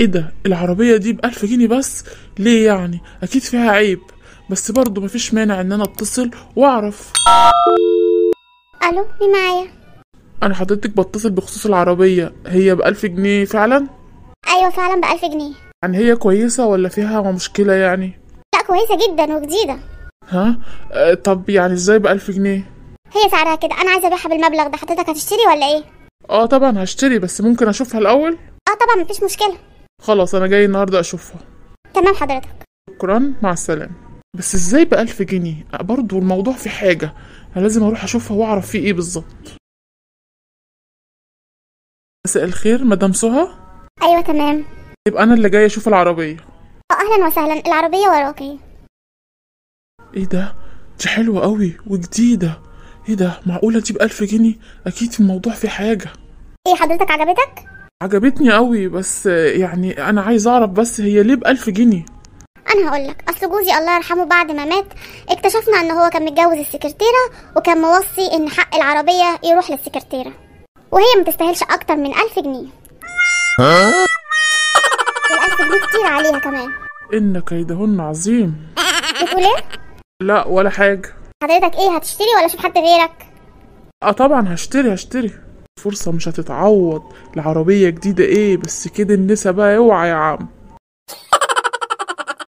ايه ده العربية دي بألف جنيه بس ليه يعني اكيد فيها عيب بس برضه مفيش مانع ان انا اتصل واعرف الو مين معايا انا حضرتك بتصل بخصوص العربية هي بألف جنيه فعلا ايوه فعلا بألف جنيه يعني هي كويسة ولا فيها مشكلة يعني لا كويسة جدا وجديدة ها أه طب يعني ازاي بألف جنيه هي سعرها كده انا عايزة ابيعها بالمبلغ ده حضرتك هتشتري ولا ايه اه طبعا هشتري بس ممكن اشوفها الاول اه طبعا مفيش مشكلة خلاص انا جاي النهارده اشوفها تمام حضرتك شكرا مع السلامه بس ازاي 1000 جنيه برضه الموضوع في حاجه انا لازم اروح اشوفها واعرف فيه ايه بالظبط مساء الخير مدام سهى ايوه تمام يبقى انا اللي جاي اشوف العربيه اه اهلا وسهلا العربيه وراكي ايه ده دي حلوه قوي وجديده ايه ده معقوله دي 1000 جنيه اكيد الموضوع في حاجه ايه حضرتك عجبتك عجبتني قوي بس يعني انا عايز اعرف بس هي ليه بألف جنيه انا هقول لك اصل جوزي الله يرحمه بعد ما مات اكتشفنا ان هو كان متجوز السكرتيره وكان موصي ان حق العربيه يروح للسكرتيره وهي ما تستاهلش اكتر من ألف جنيه الألف جنيه كتير عليها كمان ان كيدهن عظيم بتقول ايه لا ولا حاجه حضرتك ايه هتشتري ولا اشوف حد غيرك اه طبعا هشتري هشتري فرصة مش هتتعوض العربية جديدة ايه بس كده النسا بقى اوعى يا عم